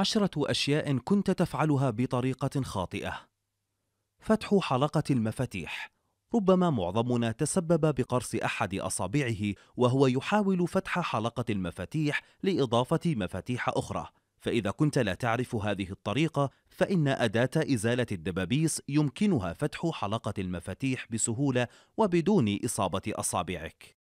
عشرة أشياء كنت تفعلها بطريقة خاطئة فتح حلقة المفاتيح ربما معظمنا تسبب بقرص أحد أصابعه وهو يحاول فتح حلقة المفاتيح لإضافة مفاتيح أخرى فإذا كنت لا تعرف هذه الطريقة فإن أداة إزالة الدبابيس يمكنها فتح حلقة المفاتيح بسهولة وبدون إصابة أصابعك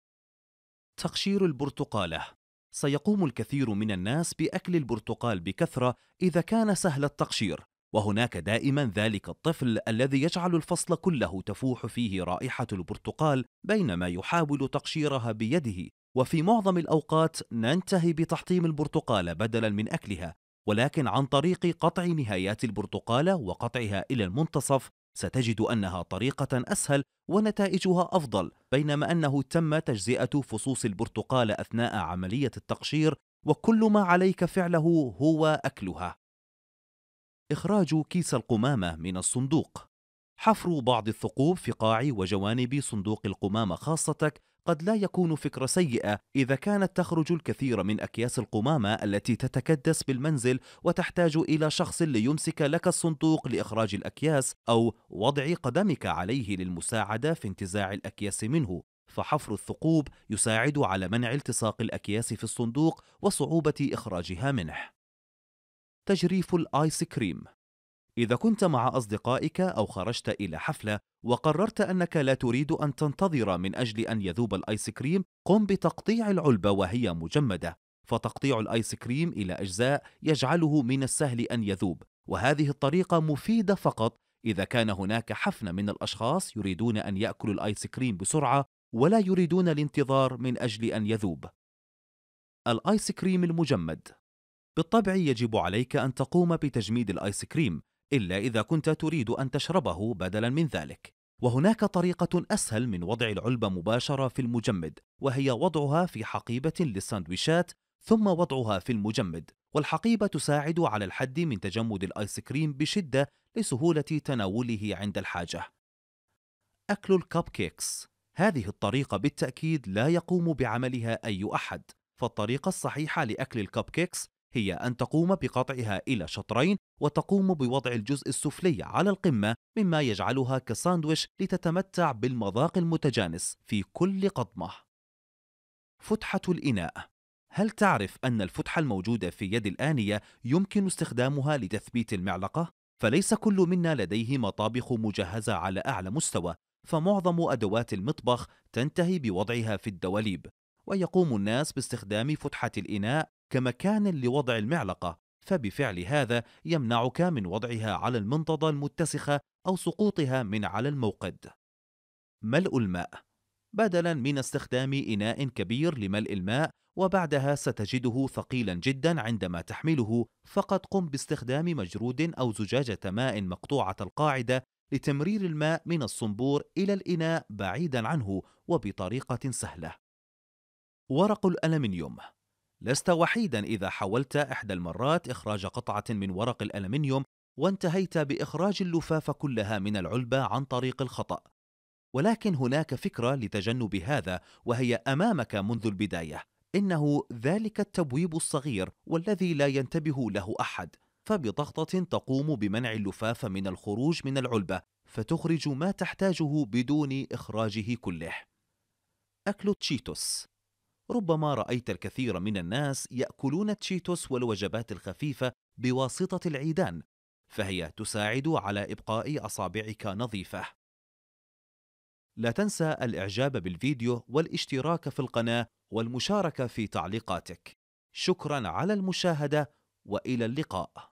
تقشير البرتقالة سيقوم الكثير من الناس باكل البرتقال بكثره اذا كان سهل التقشير وهناك دائما ذلك الطفل الذي يجعل الفصل كله تفوح فيه رائحه البرتقال بينما يحاول تقشيرها بيده وفي معظم الاوقات ننتهي بتحطيم البرتقاله بدلا من اكلها ولكن عن طريق قطع نهايات البرتقاله وقطعها الى المنتصف ستجد أنها طريقة أسهل ونتائجها أفضل بينما أنه تم تجزئة فصوص البرتقال أثناء عملية التقشير وكل ما عليك فعله هو أكلها إخراج كيس القمامة من الصندوق حفر بعض الثقوب في قاع وجوانب صندوق القمامة خاصتك قد لا يكون فكرة سيئة إذا كانت تخرج الكثير من أكياس القمامة التي تتكدس بالمنزل وتحتاج إلى شخص ليمسك لك الصندوق لإخراج الأكياس أو وضع قدمك عليه للمساعدة في انتزاع الأكياس منه فحفر الثقوب يساعد على منع التصاق الأكياس في الصندوق وصعوبة إخراجها منه تجريف الآيس كريم إذا كنت مع أصدقائك أو خرجت إلى حفلة وقررت أنك لا تريد أن تنتظر من أجل أن يذوب الآيس كريم، قم بتقطيع العلبة وهي مجمدة، فتقطيع الآيس كريم إلى أجزاء يجعله من السهل أن يذوب، وهذه الطريقة مفيدة فقط إذا كان هناك حفنة من الأشخاص يريدون أن يأكلوا الآيس كريم بسرعة ولا يريدون الانتظار من أجل أن يذوب. الآيس كريم المجمد بالطبع يجب عليك أن تقوم بتجميد الآيس كريم إلا إذا كنت تريد أن تشربه بدلا من ذلك وهناك طريقة أسهل من وضع العلبة مباشرة في المجمد وهي وضعها في حقيبة للساندويشات ثم وضعها في المجمد والحقيبة تساعد على الحد من تجمد الآيس كريم بشدة لسهولة تناوله عند الحاجة أكل الكب كيكس هذه الطريقة بالتأكيد لا يقوم بعملها أي أحد فالطريقة الصحيحة لأكل الكب كيكس هي أن تقوم بقطعها إلى شطرين وتقوم بوضع الجزء السفلي على القمة مما يجعلها كساندويش لتتمتع بالمذاق المتجانس في كل قضمة. فتحة الإناء هل تعرف أن الفتحة الموجودة في يد الآنية يمكن استخدامها لتثبيت المعلقة؟ فليس كل منا لديه مطابخ مجهزة على أعلى مستوى، فمعظم أدوات المطبخ تنتهي بوضعها في الدواليب، ويقوم الناس باستخدام فتحة الإناء كمكان لوضع المعلقة فبفعل هذا يمنعك من وضعها على المنضدة المتسخة أو سقوطها من على الموقد ملء الماء بدلا من استخدام إناء كبير لملء الماء وبعدها ستجده ثقيلا جدا عندما تحمله فقد قم باستخدام مجرود أو زجاجة ماء مقطوعة القاعدة لتمرير الماء من الصنبور إلى الإناء بعيدا عنه وبطريقة سهلة ورق الألمنيوم لست وحيدا إذا حاولت إحدى المرات إخراج قطعة من ورق الألمنيوم وانتهيت بإخراج اللفافة كلها من العلبة عن طريق الخطأ. ولكن هناك فكرة لتجنب هذا وهي أمامك منذ البداية، إنه ذلك التبويب الصغير والذي لا ينتبه له أحد، فبضغطة تقوم بمنع اللفافة من الخروج من العلبة، فتخرج ما تحتاجه بدون إخراجه كله. أكل تشيتوس ربما رأيت الكثير من الناس يأكلون التشيتوس والوجبات الخفيفة بواسطة العيدان فهي تساعد على إبقاء أصابعك نظيفة لا تنسى الإعجاب بالفيديو والاشتراك في القناة والمشاركة في تعليقاتك شكرا على المشاهدة وإلى اللقاء